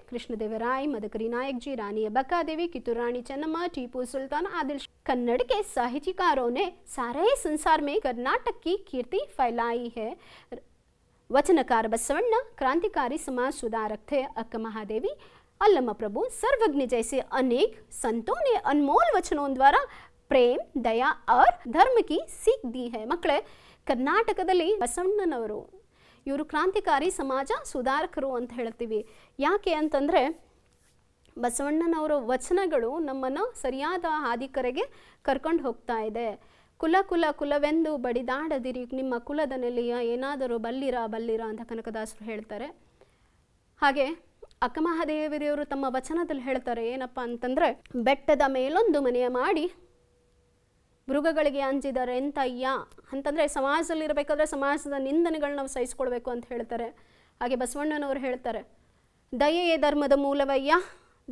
S1: राय मदकरी नायक जी रानी अबका देवी कितुर रानी चन्नम्मा टीपू सुल्तान आदिल कन्नड़ के साहित्यकारों ने सारे ही संसार में कर्नाटक की कीर्ति फैलाई है वचनकार बसवण्ण क्रांतिकारी समाज सुधारक थे अक्क महादेवी अल्लम प्रभु सर्वज्ञ जैसे अनेक संतों ने अनमोल वचनों द्वारा प्रेम दया और धर्म की सीख दी है मकड़े कर्नाटक बसवण्णनवर ಇವರು ಕ್ರಾಂತಿಕಾರಿ ಸಮಾಜ ಸುಧಾರಕರು ಅಂತ ಹೇಳ್ತೀವಿ ಯಾಕೆ ಅಂತಂದರೆ ಬಸವಣ್ಣನವರ ವಚನಗಳು ನಮ್ಮನ್ನು ಸರಿಯಾದ ಕರೆಗೆ ಕರ್ಕೊಂಡು ಹೋಗ್ತಾ ಇದೆ ಕುಲ ಕುಲ ಕುಲವೆಂದು ಬಡಿದಾಡದಿರಿ ನಿಮ್ಮ ಕುಲದ ನೆಲೆಯ ಏನಾದರೂ ಬಲ್ಲಿರ ಬಲ್ಲಿರ ಅಂತ ಕನಕದಾಸರು ಹೇಳ್ತಾರೆ ಹಾಗೆ ಅಕ್ಕಮಹಾದೇವಿಯವರು ತಮ್ಮ ವಚನದಲ್ಲಿ ಹೇಳ್ತಾರೆ ಏನಪ್ಪ ಅಂತಂದರೆ ಬೆಟ್ಟದ ಮೇಲೊಂದು ಮನೆಯ ಮಾಡಿ ಮೃಗಗಳಿಗೆ ಅಂಜಿದ್ದಾರೆ ಅಯ್ಯ ಅಂತಂದರೆ ಸಮಾಜದಲ್ಲಿ ಸಮಾಜದ ನಿಂದನೆಗಳನ್ನ ನಾವು ಸಹಿಸ್ಕೊಳ್ಬೇಕು ಅಂತ ಹೇಳ್ತಾರೆ ಹಾಗೆ ಬಸವಣ್ಣನವರು ಹೇಳ್ತಾರೆ ದಯೆಯೇ ಧರ್ಮದ ಮೂಲವಯ್ಯ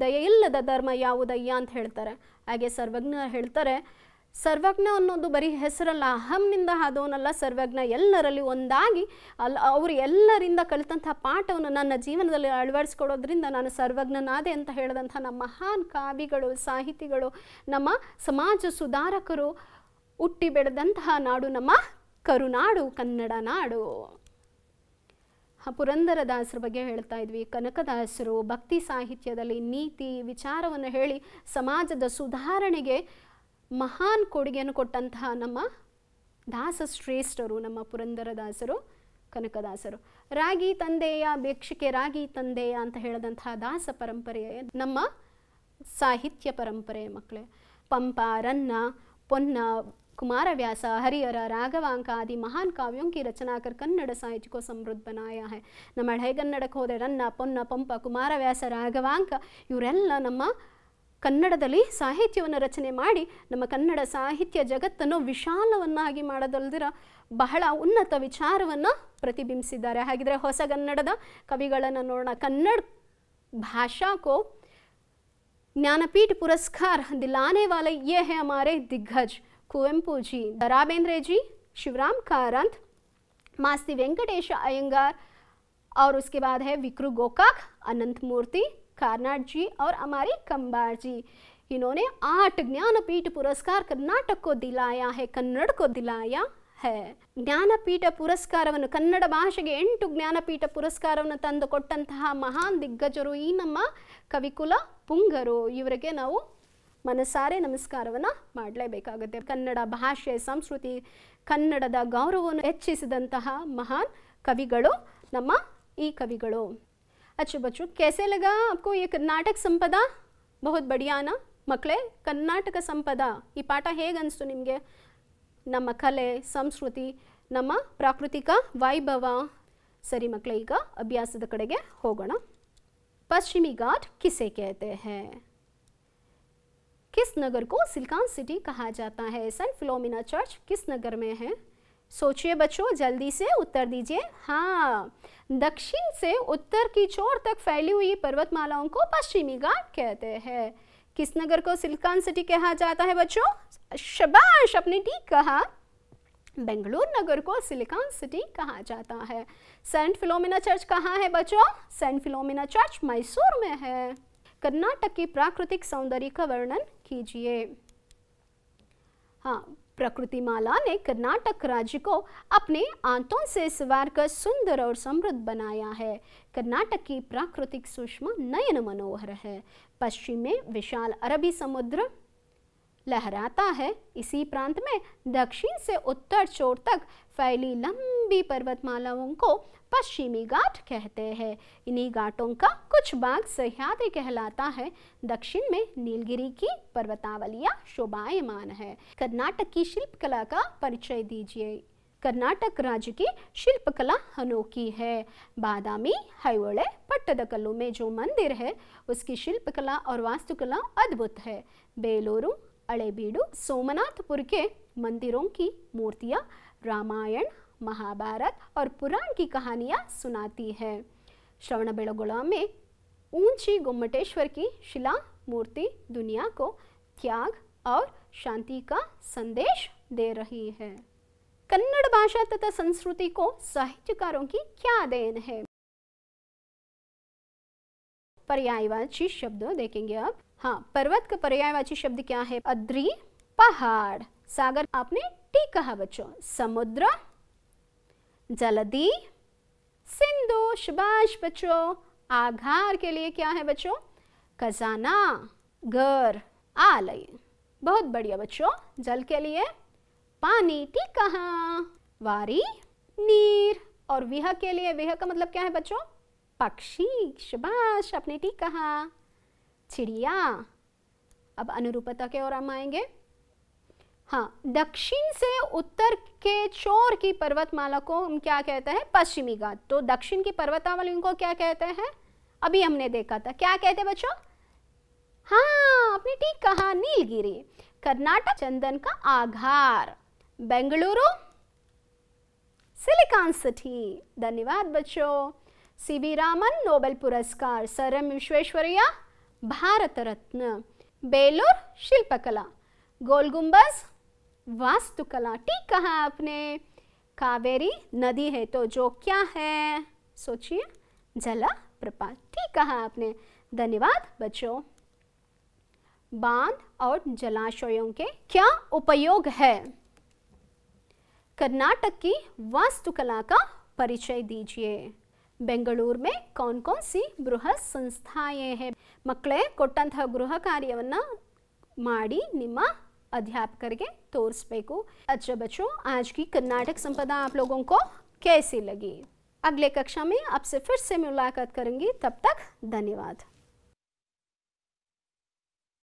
S1: ದಯೆ ಇಲ್ಲದ ಧರ್ಮ ಯಾವುದಯ್ಯ ಅಂತ ಹೇಳ್ತಾರೆ ಹಾಗೆ ಸರ್ವಜ್ಞ ಹೇಳ್ತಾರೆ ಸರ್ವಜ್ಞ ಅನ್ನೋದು ಬರೀ ಹೆಸರಲ್ಲ ಅಹಂನಿಂದ ಆದವನಲ್ಲ ಸರ್ವಜ್ಞ ಎಲ್ಲರಲ್ಲಿ ಒಂದಾಗಿ ಅಲ್ಲಿ ಅವರು ಎಲ್ಲರಿಂದ ಕಲಿತಂಥ ಪಾಠವನ್ನು ನನ್ನ ಜೀವನದಲ್ಲಿ ಅಳವಡಿಸ್ಕೊಡೋದ್ರಿಂದ ನಾನು ಸರ್ವಜ್ಞನಾದೆ ಅಂತ ಹೇಳಿದಂಥ ನಮ್ಮ ಮಹಾನ್ ಕಾವಿಗಳು ಸಾಹಿತಿಗಳು ನಮ್ಮ ಸಮಾಜ ಸುಧಾರಕರು ಹುಟ್ಟಿ ಬೆಳೆದಂತಹ ನಾಡು ನಮ್ಮ ಕರುನಾಡು ಕನ್ನಡ ನಾಡು ಪುರಂದರದಾಸರ ಬಗ್ಗೆ ಹೇಳ್ತಾ ಇದ್ವಿ ಕನಕದಾಸರು ಭಕ್ತಿ ಸಾಹಿತ್ಯದಲ್ಲಿ ನೀತಿ ವಿಚಾರವನ್ನು ಹೇಳಿ ಸಮಾಜದ ಸುಧಾರಣೆಗೆ ಮಹಾನ್ ಕೊಡುಗೆಯನ್ನು ಕೊಟ್ಟಂತಹ ನಮ್ಮ ದಾಸ ಶ್ರೇಷ್ಠರು ನಮ್ಮ ಪುರಂದರದಾಸರು ಕನಕದಾಸರು ರಾಗಿ ತಂದೆಯ ಭೇಕ್ಷಿಕೆ ರಾಗಿ ತಂದೆಯ ಅಂತ ಹೇಳಿದಂತಹ ದಾಸ ಪರಂಪರೆ ನಮ್ಮ ಸಾಹಿತ್ಯ ಪರಂಪರೆ ಮಕ್ಕಳೇ ಪಂಪ ರನ್ನ ಪೊನ್ನ ಕುಮಾರವ್ಯಾಸ ಹರಿಹರ ರಾಘವಾಂಕ ಆದಿ ಮಹಾನ್ ಕಾವ್ಯೋಂ ರಚನಾಕರ್ ಕನ್ನಡ ಸಾಹಿತ್ಯಕ್ಕೋ ಸಮೃದ್ಧ ಬನಾಯ ಹೈ ನಮ್ಮ ಹಳೆಗನ್ನಡಕ್ಕೆ ಹೋದರೆ ರನ್ನ ಪೊನ್ನ ಪಂಪ ಕುಮಾರವ್ಯಾಸ ರಾಘವಾಂಕ ಇವರೆಲ್ಲ ನಮ್ಮ ಕನ್ನಡದಲ್ಲಿ ಸಾಹಿತ್ಯವನ್ನು ರಚನೆ ಮಾಡಿ ನಮ್ಮ ಕನ್ನಡ ಸಾಹಿತ್ಯ ಜಗತ್ತನ್ನು ವಿಶಾಲವನ್ನಾಗಿ ಮಾಡದಲ್ದಿರ ಬಹಳ ಉನ್ನತ ವಿಚಾರವನ್ನು ಪ್ರತಿಬಿಂಬಿಸಿದ್ದಾರೆ ಹಾಗಿದ್ರೆ ಹೊಸಗನ್ನಡದ ಕವಿಗಳನ್ನು ನೋಡೋಣ ಕನ್ನಡ ಭಾಷಾ ಕೋ ಜ್ಞಾನಪೀಠ ಪುರಸ್ಕಾರ ವಾಲೆ ಯೇ ಹೇ ಅಮಾರೆ ದಿಗ್ಗಜ್ ಜಿ ದರಾಬೇಂದ್ರೆ ಜಿ ಶಿವರಾಮ್ ಕಾರಂತ್ ಮಾಸ್ತಿ ವೆಂಕಟೇಶ ಅಯ್ಯಂಗಾರ್ ಅವ್ರ ಉಸ್ಕೆ ಬಾದ್ ಹೇ ವಿಕ್ರು ಗೋಕಾಕ್ ಅನಂತ್ ಕಾರ್ನಾಡ್ಜಿ जी ಅಮಾರಿ हमारी कंबार जी ಜ್ಞಾನಪೀಠ ಪುರಸ್ಕಾರ ज्ञानपीठ पुरस्कार कर्नाटक को दिलाया है ಹೇ ಜ್ಞಾನಪೀಠ ಪುರಸ್ಕಾರವನ್ನು ಕನ್ನಡ ಭಾಷೆಗೆ ಎಂಟು ಜ್ಞಾನಪೀಠ ಪುರಸ್ಕಾರವನ್ನು ತಂದು ಕೊಟ್ಟಂತಹ ಮಹಾನ್ ದಿಗ್ಗಜರು ಈ ನಮ್ಮ ಕವಿಕುಲ ಪುಂಗರು ಇವರಿಗೆ ನಾವು ಮನಸಾರೆ ನಮಸ್ಕಾರವನ್ನು ಮಾಡಲೇಬೇಕಾಗುತ್ತೆ ಕನ್ನಡ ಭಾಷೆ ಸಂಸ್ಕೃತಿ ಕನ್ನಡದ ಗೌರವವನ್ನು ಹೆಚ್ಚಿಸಿದಂತಹ ಮಹಾನ್ ಕವಿಗಳು ನಮ್ಮ ಈ ಕವಿಗಳು अच्छा बच्चों कैसे लगा आपको ये कर्नाटक संपदा बहुत बढ़िया ना मकले कर्नाटक संपदा ये पाठ हेगनस्तु तो निम्हे नम कले संस्कृति नम प्राकृतिक वैभव सरी मकले अभ्यास तो कड़े हमण पश्चिमी घाट किसे कहते हैं किस नगर को सिलकान सिटी कहा जाता है सेंट फिलोमिना चर्च किस नगर में है सोचिए बच्चों जल्दी से उत्तर दीजिए हाँ दक्षिण से उत्तर की छोर तक फैली हुई पर्वतमालाओं को पश्चिमी घाट कहते हैं किस नगर को सिलिकॉन सिटी कहा जाता है बच्चों शबाश अपने ठीक कहा बेंगलुरु नगर को सिलिकॉन सिटी कहा जाता है सेंट फिलोमिना चर्च कहाँ है बच्चों सेंट फिलोमिना चर्च मैसूर में है कर्नाटक की प्राकृतिक सौंदर्य का वर्णन कीजिए हाँ प्रकृति माला ने कर्नाटक राज्य को अपने आंतों से सवार कर सुंदर और समृद्ध बनाया है कर्नाटक की प्राकृतिक सूक्ष्म नयन मनोहर है पश्चिम में विशाल अरबी समुद्र लहराता है इसी प्रांत में दक्षिण से उत्तर छोर तक फैली लंबी पर्वतमालाओं को पश्चिमी घाट कहते हैं इन्हीं घाटों का कुछ भाग सह्याद्री कहलाता है दक्षिण में नीलगिरी की पर्वतावलिया शोभायमान है कर्नाटक की शिल्पकला का परिचय दीजिए कर्नाटक ಕರ್ನಾಟಕ ರಾಜ್ಯಕ್ಕೆ ಶಿಲ್ಪಕಲಾ अनोखी है ಬಾದಾಮಿ ಹೈವಳೆ ಪಟ್ಟದಕಲ್ಲು में जो मंदिर है उसकी शिल्पकला और वास्तुकला अद्भुत है बेलोरु अड़ेबीड़ू सोमनाथपुर के मंदिरों की मूर्तियाँ रामायण महाभारत और पुराण की कहानियाँ सुनाती है श्रवण बेड़गोला में ऊंची गुम्मटेश्वर की शिला मूर्ति दुनिया को त्याग और शांति का संदेश दे रही है कन्नड़ भाषा तथा संस्कृति को साहित्यकारों की क्या देन है पर्यायवाची शब्द देखेंगे अब हाँ पर्वत का पर्यायवाची शब्द क्या है अद्री पहाड़ सागर आपने ठीक कहा बच्चों समुद्र जलदी सिंधु शुभाष बच्चों आघार के लिए क्या है बच्चों खजाना घर आलय बहुत बढ़िया बच्चों जल के लिए पानी ठीक कहा वारी नीर और विह के लिए विह का मतलब क्या है बच्चों पक्षी शुभाष आपने ठीक कहा चिड़िया अब अनुरूपता के ओर हम आएंगे हाँ दक्षिण से उत्तर के चोर की पर्वतमाला को हम क्या कहते हैं पश्चिमी घाट तो दक्षिण की पर्वतावलियों को क्या कहते हैं अभी हमने देखा था क्या कहते हैं बच्चों हाँ आपने ठीक कहा नीलगिरी कर्नाटक चंदन का आघार बेंगलुरु सिलिकॉन सिटी धन्यवाद बच्चों सी रामन नोबेल पुरस्कार सर एम विश्वेश्वरिया भारत रत्न बेलूर शिल्पकला गोल गुंबज वास्तुकला ठीक कहा आपने कावेरी नदी है तो जो क्या है सोचिए प्रपात ठीक कहा आपने धन्यवाद बच्चों बांध और जलाशयों के क्या उपयोग है कर्नाटक की वास्तुकला का परिचय दीजिए ಬೆಂಗಳೂರು में कौन कौन सी ಬೃಹತ್ संस्थाएं ಹೇ ಮಕ್ಕಳೇ को गृह ಕಾರ್ಯವನ್ನು ಮಾಡಿ अध्यापक ಅಧ್ಯಾಪಕರಿಗೆ तोर्स को अच्छा बच्चों आज की कर्नाटक संपदा आप लोगों को कैसी लगी अगले कक्षा में आपसे फिर से मुलाकात करूंगी तब तक धन्यवाद